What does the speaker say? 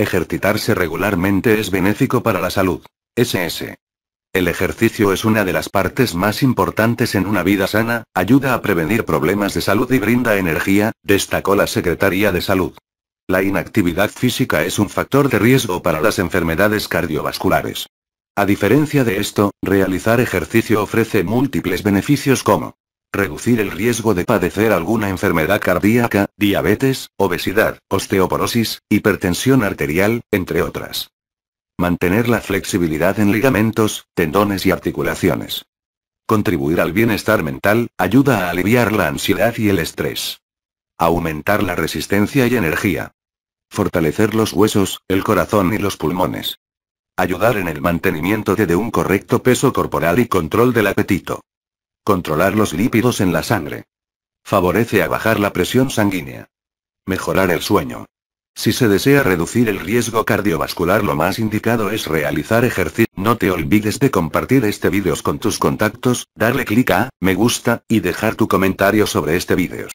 Ejercitarse regularmente es benéfico para la salud. SS. El ejercicio es una de las partes más importantes en una vida sana, ayuda a prevenir problemas de salud y brinda energía, destacó la Secretaría de Salud. La inactividad física es un factor de riesgo para las enfermedades cardiovasculares. A diferencia de esto, realizar ejercicio ofrece múltiples beneficios como reducir el riesgo de padecer alguna enfermedad cardíaca, diabetes, obesidad, osteoporosis, hipertensión arterial, entre otras. Mantener la flexibilidad en ligamentos, tendones y articulaciones. Contribuir al bienestar mental, ayuda a aliviar la ansiedad y el estrés. Aumentar la resistencia y energía. Fortalecer los huesos, el corazón y los pulmones. Ayudar en el mantenimiento de, un correcto peso corporal y control del apetito. Controlar los lípidos en la sangre. Favorece a bajar la presión sanguínea. Mejorar el sueño. Si se desea reducir el riesgo cardiovascular lo más indicado es realizar ejercicio. No te olvides de compartir este vídeo con tus contactos, darle clic a me gusta, y dejar tu comentario sobre este vídeo.